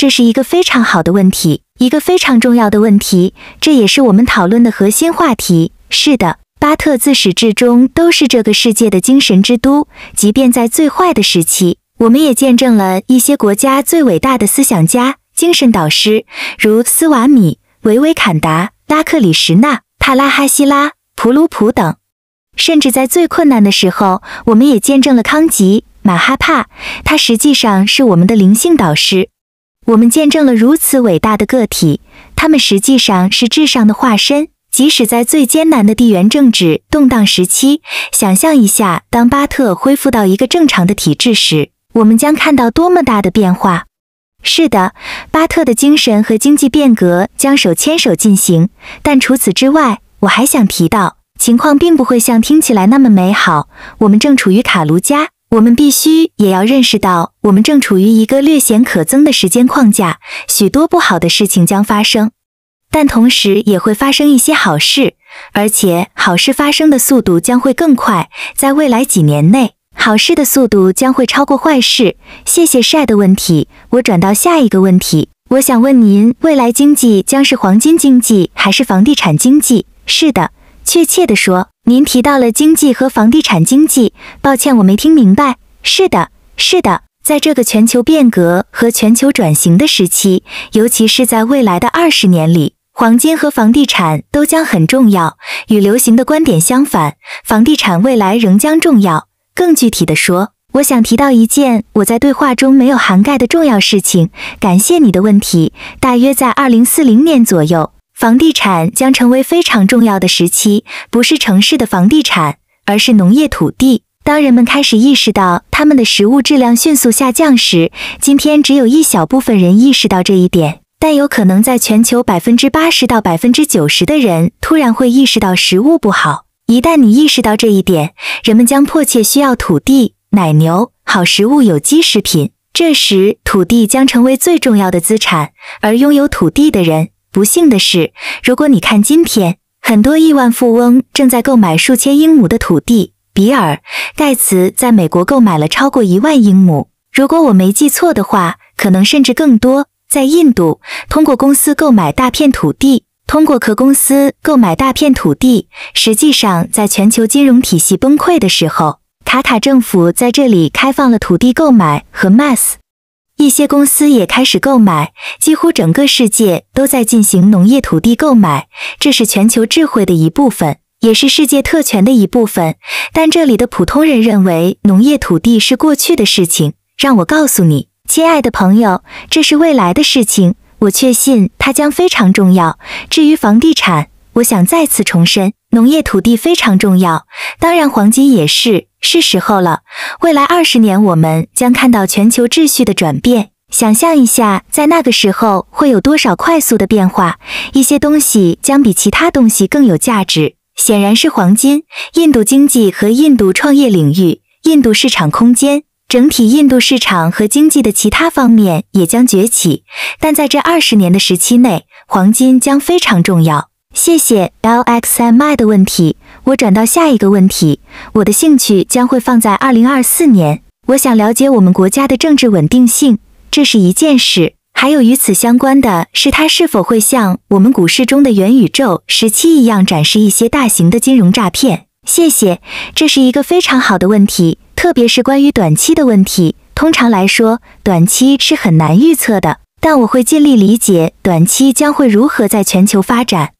这是一个非常好的问题，一个非常重要的问题，这也是我们讨论的核心话题。是的，巴特自始至终都是这个世界的精神之都，即便在最坏的时期，我们也见证了一些国家最伟大的思想家、精神导师，如斯瓦米、维维坎达、拉克里什纳、帕拉哈希拉、普鲁普等。甚至在最困难的时候，我们也见证了康吉马哈帕，他实际上是我们的灵性导师。我们见证了如此伟大的个体，他们实际上是至上的化身。即使在最艰难的地缘政治动荡时期，想象一下，当巴特恢复到一个正常的体制时，我们将看到多么大的变化。是的，巴特的精神和经济变革将手牵手进行。但除此之外，我还想提到，情况并不会像听起来那么美好。我们正处于卡卢加。我们必须也要认识到，我们正处于一个略显可憎的时间框架，许多不好的事情将发生，但同时也会发生一些好事，而且好事发生的速度将会更快。在未来几年内，好事的速度将会超过坏事。谢谢晒的问题，我转到下一个问题。我想问您，未来经济将是黄金经济还是房地产经济？是的，确切地说。您提到了经济和房地产经济，抱歉我没听明白。是的，是的，在这个全球变革和全球转型的时期，尤其是在未来的二十年里，黄金和房地产都将很重要。与流行的观点相反，房地产未来仍将重要。更具体的说，我想提到一件我在对话中没有涵盖的重要事情。感谢你的问题。大约在二零四零年左右。房地产将成为非常重要的时期，不是城市的房地产，而是农业土地。当人们开始意识到他们的食物质量迅速下降时，今天只有一小部分人意识到这一点，但有可能在全球百分之八十到百分之九十的人突然会意识到食物不好。一旦你意识到这一点，人们将迫切需要土地、奶牛、好食物、有机食品。这时，土地将成为最重要的资产，而拥有土地的人。不幸的是，如果你看今天，很多亿万富翁正在购买数千英亩的土地。比尔·盖茨在美国购买了超过一万英亩，如果我没记错的话，可能甚至更多。在印度，通过公司购买大片土地，通过壳公司购买大片土地。实际上，在全球金融体系崩溃的时候，卡塔政府在这里开放了土地购买和 mass。一些公司也开始购买，几乎整个世界都在进行农业土地购买，这是全球智慧的一部分，也是世界特权的一部分。但这里的普通人认为农业土地是过去的事情，让我告诉你，亲爱的朋友，这是未来的事情，我确信它将非常重要。至于房地产，我想再次重申，农业土地非常重要，当然黄金也是。是时候了。未来二十年，我们将看到全球秩序的转变。想象一下，在那个时候会有多少快速的变化。一些东西将比其他东西更有价值，显然是黄金、印度经济和印度创业领域、印度市场空间、整体印度市场和经济的其他方面也将崛起。但在这二十年的时期内，黄金将非常重要。谢谢 L X M I 的问题，我转到下一个问题。我的兴趣将会放在二零二四年。我想了解我们国家的政治稳定性，这是一件事。还有与此相关的是，它是否会像我们股市中的元宇宙时期一样，展示一些大型的金融诈骗？谢谢，这是一个非常好的问题，特别是关于短期的问题。通常来说，短期是很难预测的，但我会尽力理解短期将会如何在全球发展。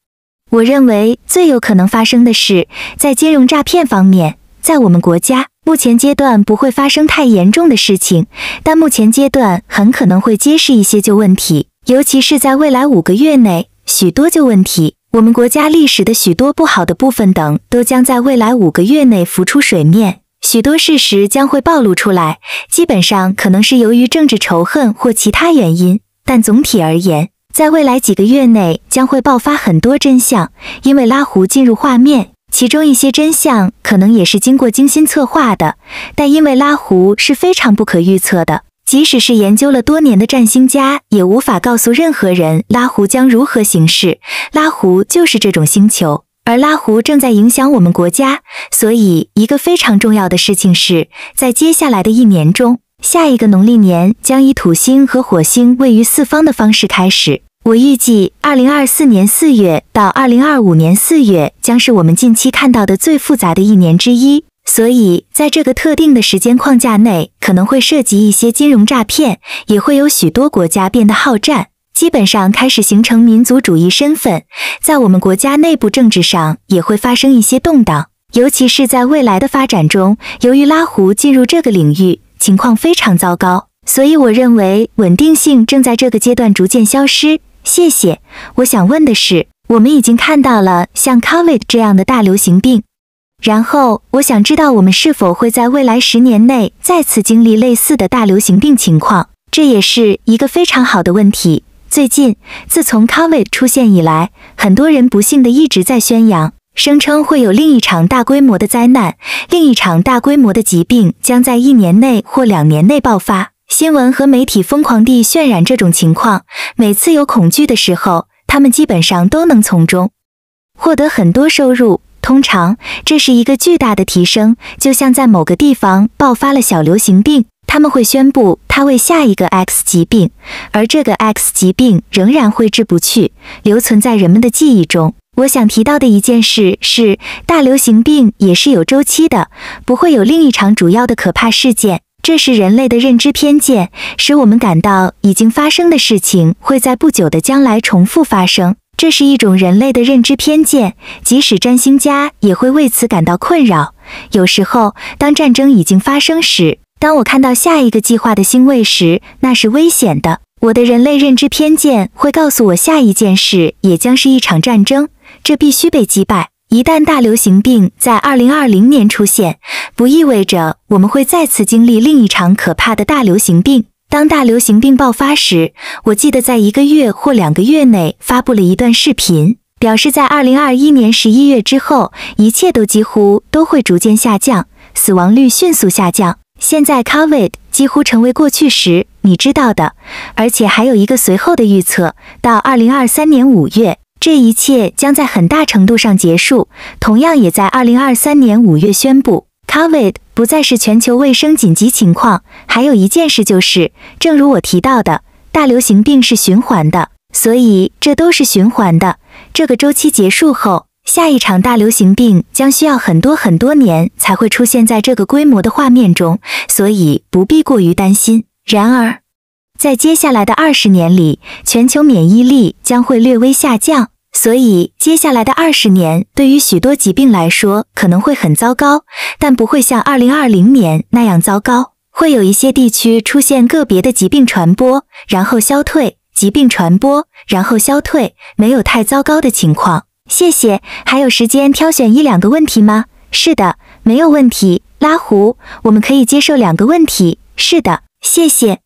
我认为最有可能发生的是，在金融诈骗方面，在我们国家目前阶段不会发生太严重的事情，但目前阶段很可能会揭示一些旧问题，尤其是在未来五个月内，许多旧问题，我们国家历史的许多不好的部分等，都将在未来五个月内浮出水面，许多事实将会暴露出来。基本上可能是由于政治仇恨或其他原因，但总体而言。在未来几个月内将会爆发很多真相，因为拉胡进入画面，其中一些真相可能也是经过精心策划的。但因为拉胡是非常不可预测的，即使是研究了多年的占星家也无法告诉任何人拉胡将如何行事。拉胡就是这种星球，而拉胡正在影响我们国家，所以一个非常重要的事情是在接下来的一年中。下一个农历年将以土星和火星位于四方的方式开始。我预计，二零二四年四月到二零二五年四月将是我们近期看到的最复杂的一年之一。所以，在这个特定的时间框架内，可能会涉及一些金融诈骗，也会有许多国家变得好战，基本上开始形成民族主义身份。在我们国家内部政治上也会发生一些动荡，尤其是在未来的发展中，由于拉胡进入这个领域。情况非常糟糕，所以我认为稳定性正在这个阶段逐渐消失。谢谢。我想问的是，我们已经看到了像 COVID 这样的大流行病，然后我想知道我们是否会在未来十年内再次经历类似的大流行病情况？这也是一个非常好的问题。最近，自从 COVID 出现以来，很多人不幸的一直在宣扬。声称会有另一场大规模的灾难，另一场大规模的疾病将在一年内或两年内爆发。新闻和媒体疯狂地渲染这种情况。每次有恐惧的时候，他们基本上都能从中获得很多收入。通常，这是一个巨大的提升。就像在某个地方爆发了小流行病，他们会宣布它为下一个 X 疾病，而这个 X 疾病仍然挥之不去，留存在人们的记忆中。我想提到的一件事是，大流行病也是有周期的，不会有另一场主要的可怕事件。这是人类的认知偏见，使我们感到已经发生的事情会在不久的将来重复发生。这是一种人类的认知偏见，即使占星家也会为此感到困扰。有时候，当战争已经发生时，当我看到下一个计划的星位时，那是危险的。我的人类认知偏见会告诉我，下一件事也将是一场战争。这必须被击败。一旦大流行病在二零二零年出现，不意味着我们会再次经历另一场可怕的大流行病。当大流行病爆发时，我记得在一个月或两个月内发布了一段视频，表示在二零二一年十一月之后，一切都几乎都会逐渐下降，死亡率迅速下降。现在 COVID 几乎成为过去时，你知道的。而且还有一个随后的预测，到二零二三年五月。这一切将在很大程度上结束，同样也在二零二三年五月宣布，Covid 不再是全球卫生紧急情况。还有一件事就是，正如我提到的，大流行病是循环的，所以这都是循环的。这个周期结束后，下一场大流行病将需要很多很多年才会出现在这个规模的画面中，所以不必过于担心。然而，在接下来的二十年里，全球免疫力将会略微下降，所以接下来的二十年对于许多疾病来说可能会很糟糕，但不会像二零二零年那样糟糕。会有一些地区出现个别的疾病传播，然后消退；疾病传播，然后消退，没有太糟糕的情况。谢谢，还有时间挑选一两个问题吗？是的，没有问题。拉胡，我们可以接受两个问题。是的，谢谢。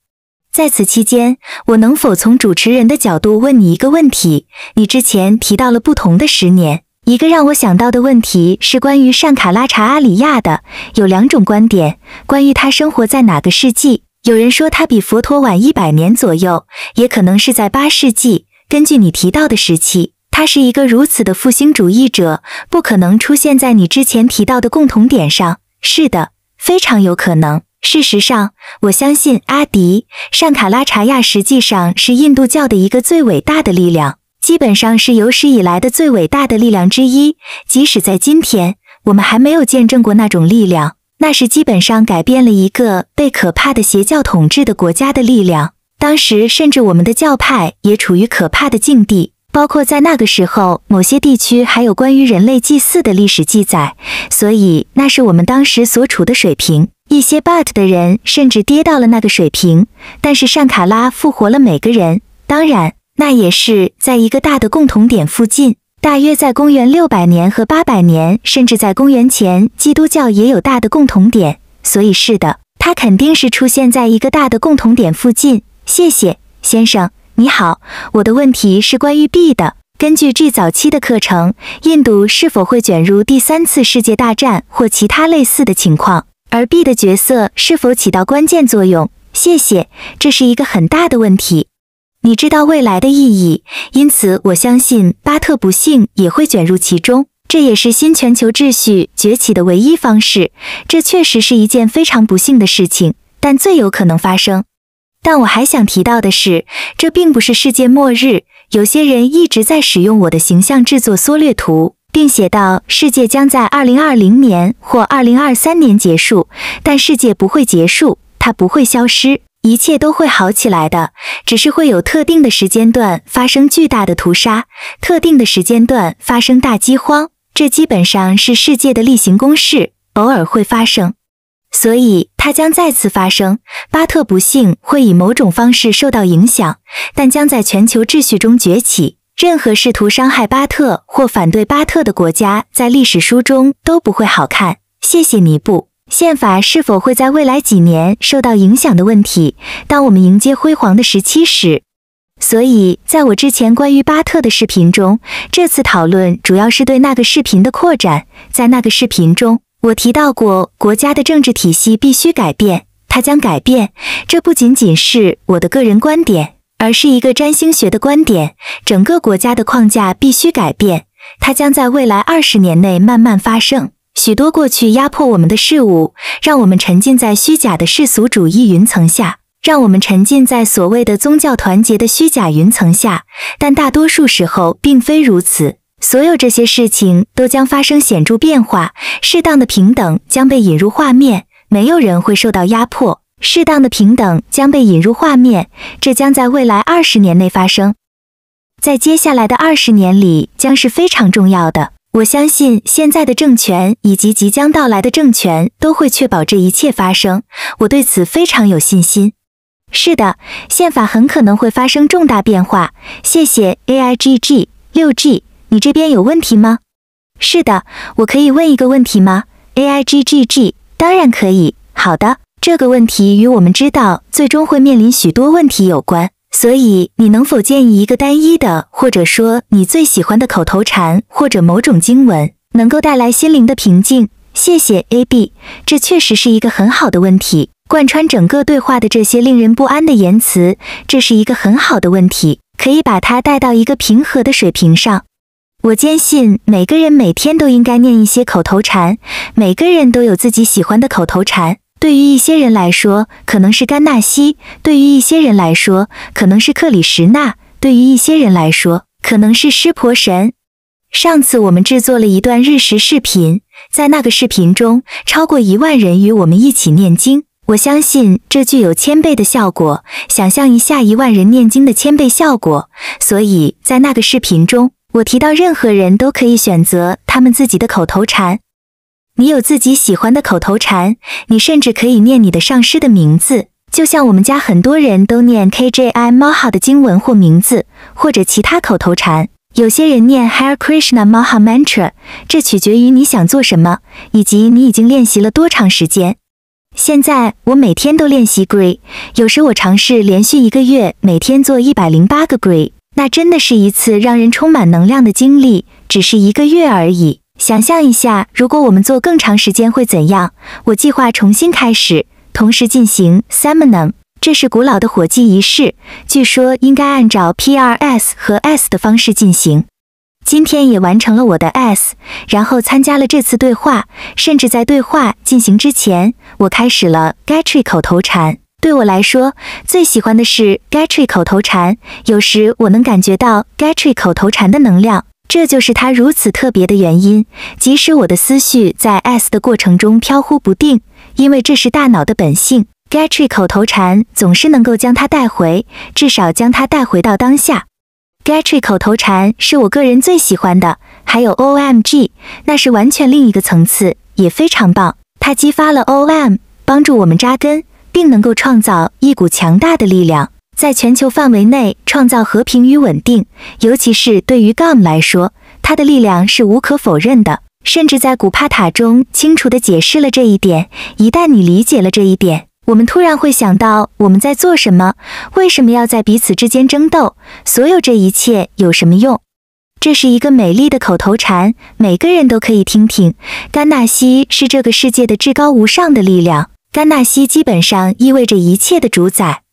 在此期间，我能否从主持人的角度问你一个问题？你之前提到了不同的十年，一个让我想到的问题是关于善卡拉查阿里亚的。有两种观点，关于他生活在哪个世纪。有人说他比佛陀晚一百年左右，也可能是在八世纪。根据你提到的时期，他是一个如此的复兴主义者，不可能出现在你之前提到的共同点上。是的，非常有可能。事实上，我相信阿迪善卡拉查亚实际上是印度教的一个最伟大的力量，基本上是有史以来的最伟大的力量之一。即使在今天，我们还没有见证过那种力量，那是基本上改变了一个被可怕的邪教统治的国家的力量。当时，甚至我们的教派也处于可怕的境地，包括在那个时候，某些地区还有关于人类祭祀的历史记载。所以，那是我们当时所处的水平。一些 but 的人甚至跌到了那个水平，但是善卡拉复活了每个人。当然，那也是在一个大的共同点附近。大约在公元六百年和八百年，甚至在公元前，基督教也有大的共同点。所以是的，它肯定是出现在一个大的共同点附近。谢谢，先生。你好，我的问题是关于 B 的。根据 G 早期的课程，印度是否会卷入第三次世界大战或其他类似的情况？而 B 的角色是否起到关键作用？谢谢，这是一个很大的问题。你知道未来的意义，因此我相信巴特不幸也会卷入其中。这也是新全球秩序崛起的唯一方式。这确实是一件非常不幸的事情，但最有可能发生。但我还想提到的是，这并不是世界末日。有些人一直在使用我的形象制作缩略图。并写道：“世界将在2020年或2023年结束，但世界不会结束，它不会消失，一切都会好起来的。只是会有特定的时间段发生巨大的屠杀，特定的时间段发生大饥荒，这基本上是世界的例行公事，偶尔会发生。所以它将再次发生。巴特不幸会以某种方式受到影响，但将在全球秩序中崛起。”任何试图伤害巴特或反对巴特的国家，在历史书中都不会好看。谢谢尼布。宪法是否会在未来几年受到影响的问题？当我们迎接辉煌的时期时，所以在我之前关于巴特的视频中，这次讨论主要是对那个视频的扩展。在那个视频中，我提到过，国家的政治体系必须改变，它将改变。这不仅仅是我的个人观点。而是一个占星学的观点，整个国家的框架必须改变。它将在未来二十年内慢慢发生。许多过去压迫我们的事物，让我们沉浸在虚假的世俗主义云层下，让我们沉浸在所谓的宗教团结的虚假云层下。但大多数时候并非如此。所有这些事情都将发生显著变化。适当的平等将被引入画面，没有人会受到压迫。适当的平等将被引入画面，这将在未来二十年内发生。在接下来的二十年里，将是非常重要的。我相信现在的政权以及即将到来的政权都会确保这一切发生。我对此非常有信心。是的，宪法很可能会发生重大变化。谢谢。A I G G 六 G，你这边有问题吗？是的，我可以问一个问题吗？A I G G G，当然可以。好的。这个问题与我们知道最终会面临许多问题有关，所以你能否建议一个单一的，或者说你最喜欢的口头禅或者某种经文，能够带来心灵的平静？谢谢，Ab。这确实是一个很好的问题。贯穿整个对话的这些令人不安的言辞，这是一个很好的问题，可以把它带到一个平和的水平上。我坚信每个人每天都应该念一些口头禅，每个人都有自己喜欢的口头禅。对于一些人来说，可能是甘纳西；对于一些人来说，可能是克里什纳；对于一些人来说，可能是湿婆神。上次我们制作了一段日食视频，在那个视频中，超过一万人与我们一起念经。我相信这具有千倍的效果。想象一下一万人念经的千倍效果。所以在那个视频中，我提到任何人都可以选择他们自己的口头禅。你有自己喜欢的口头禅，你甚至可以念你的上师的名字，就像我们家很多人都念 K J I Maha 的经文或名字，或者其他口头禅。有些人念 Hare Krishna Maha Mantra，这取决于你想做什么，以及你已经练习了多长时间。现在我每天都练习 Gr，e 有时我尝试连续一个月每天做一百零八个 Gr，e 那真的是一次让人充满能量的经历，只是一个月而已。想象一下，如果我们做更长时间会怎样？我计划重新开始，同时进行 Seminum，这是古老的火祭仪式，据说应该按照 P R S 和 S 的方式进行。今天也完成了我的 S，然后参加了这次对话，甚至在对话进行之前，我开始了 g a t r y 口头禅。对我来说，最喜欢的是 g a t r y 口头禅，有时我能感觉到 g a t r y 口头禅的能量。这就是它如此特别的原因。即使我的思绪在 S 的过程中飘忽不定，因为这是大脑的本性。Gatry 口头禅总是能够将它带回，至少将它带回到当下。Gatry 口头禅是我个人最喜欢的，还有 O M G，那是完全另一个层次，也非常棒。它激发了 O M，帮助我们扎根，并能够创造一股强大的力量。在全球范围内创造和平与稳定，尤其是对于 Gom 来说，它的力量是无可否认的。甚至在古帕塔中清楚地解释了这一点。一旦你理解了这一点，我们突然会想到我们在做什么，为什么要在彼此之间争斗？所有这一切有什么用？这是一个美丽的口头禅，每个人都可以听听。甘纳西是这个世界的至高无上的力量。甘纳西基本上意味着一切的主宰。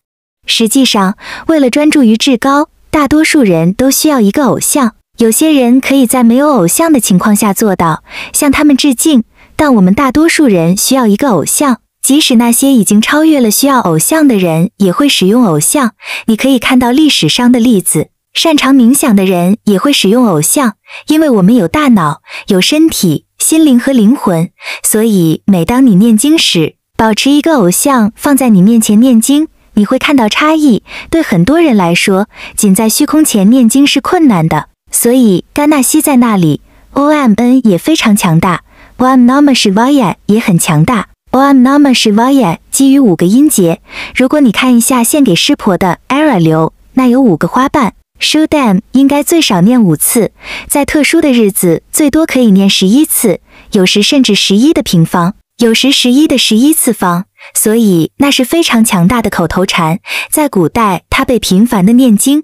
实际上，为了专注于至高，大多数人都需要一个偶像。有些人可以在没有偶像的情况下做到，向他们致敬。但我们大多数人需要一个偶像。即使那些已经超越了需要偶像的人，也会使用偶像。你可以看到历史上的例子。擅长冥想的人也会使用偶像，因为我们有大脑、有身体、心灵和灵魂。所以，每当你念经时，保持一个偶像放在你面前念经。你会看到差异。对很多人来说，仅在虚空前念经是困难的。所以甘纳西在那里，OMN 也非常强大。OM n a m a Shivaya 也很强大。OM n a m a Shivaya 基于五个音节。如果你看一下献给湿婆的 Era 流，那有五个花瓣。Shudam 应该最少念五次，在特殊的日子最多可以念十一次，有时甚至十一的平方，有时十一的十一次方。所以那是非常强大的口头禅，在古代它被频繁的念经。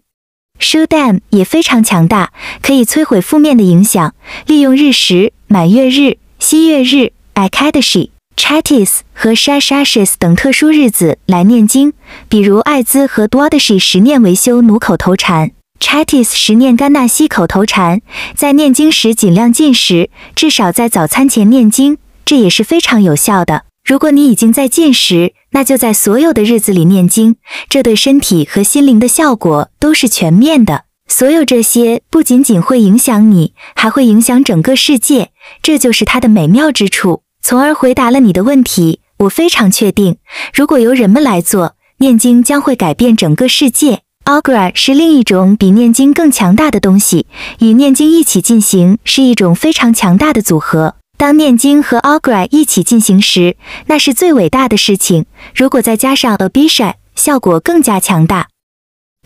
Shudam 也非常强大，可以摧毁负面的影响。利用日食、满月日、新月日、AkaDsh、i Chattis 和 Shashas h i s 等特殊日子来念经，比如艾滋和 Dwadsh i 十念维修奴口头禅，Chattis 十念甘纳西口头禅。在念经时尽量进食，至少在早餐前念经，这也是非常有效的。如果你已经在进食，那就在所有的日子里念经，这对身体和心灵的效果都是全面的。所有这些不仅仅会影响你，还会影响整个世界，这就是它的美妙之处，从而回答了你的问题。我非常确定，如果由人们来做，念经将会改变整个世界。a g r a r 是另一种比念经更强大的东西，与念经一起进行是一种非常强大的组合。当念经和 agra 一起进行时，那是最伟大的事情。如果再加上 a b i s h i 效果更加强大。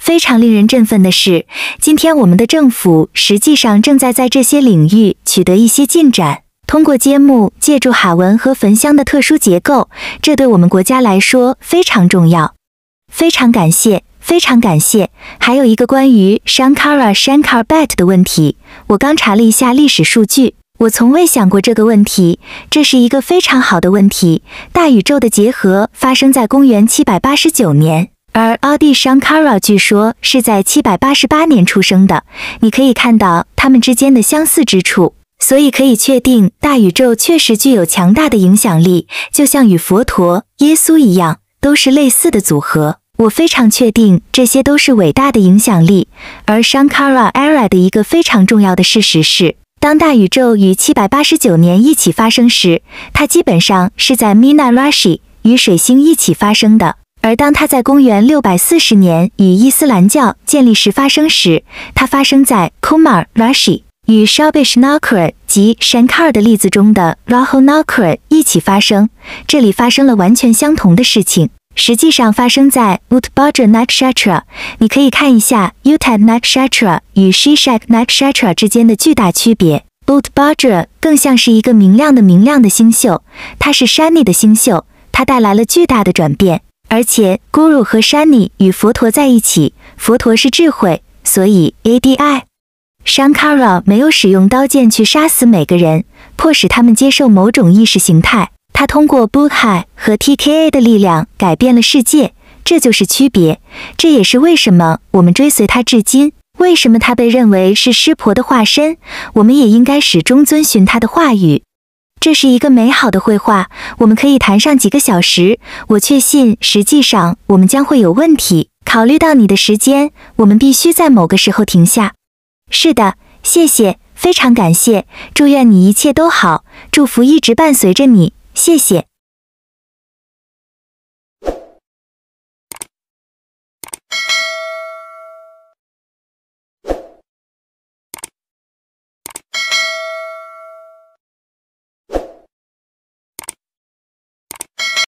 非常令人振奋的是，今天我们的政府实际上正在在这些领域取得一些进展。通过揭幕，借助海文和焚香的特殊结构，这对我们国家来说非常重要。非常感谢，非常感谢。还有一个关于 shankara shankar bat 的问题，我刚查了一下历史数据。我从未想过这个问题，这是一个非常好的问题。大宇宙的结合发生在公元七百八十九年，而奥迪· Shankara 据说是在七百八十八年出生的。你可以看到他们之间的相似之处，所以可以确定大宇宙确实具有强大的影响力，就像与佛陀、耶稣一样，都是类似的组合。我非常确定这些都是伟大的影响力。而 Shankara era 的一个非常重要的事实是。当大宇宙与七百八十九年一起发生时，它基本上是在 Mina Rashi 与水星一起发生的；而当它在公元六百四十年与伊斯兰教建立时发生时，它发生在 Kumar Rashi 与 s h a b i s h Nakar 及 Shankar 的例子中的 Rahu Nakar 一起发生。这里发生了完全相同的事情。实际上发生在 Utbaja Nakshatra。你可以看一下 Utad Nakshatra 与 Shishak Nakshatra 之间的巨大区别。Utbaja 更像是一个明亮的明亮的星宿，它是 Shani 的星宿，它带来了巨大的转变。而且 Guru 和 Shani 与佛陀在一起，佛陀是智慧，所以 Adi Shankara 没有使用刀剑去杀死每个人，迫使他们接受某种意识形态。他通过 b h i g h a 和 TKA 的力量改变了世界，这就是区别。这也是为什么我们追随他至今。为什么他被认为是湿婆的化身？我们也应该始终遵循他的话语。这是一个美好的绘画，我们可以谈上几个小时。我确信，实际上我们将会有问题。考虑到你的时间，我们必须在某个时候停下。是的，谢谢，非常感谢。祝愿你一切都好，祝福一直伴随着你。谢谢。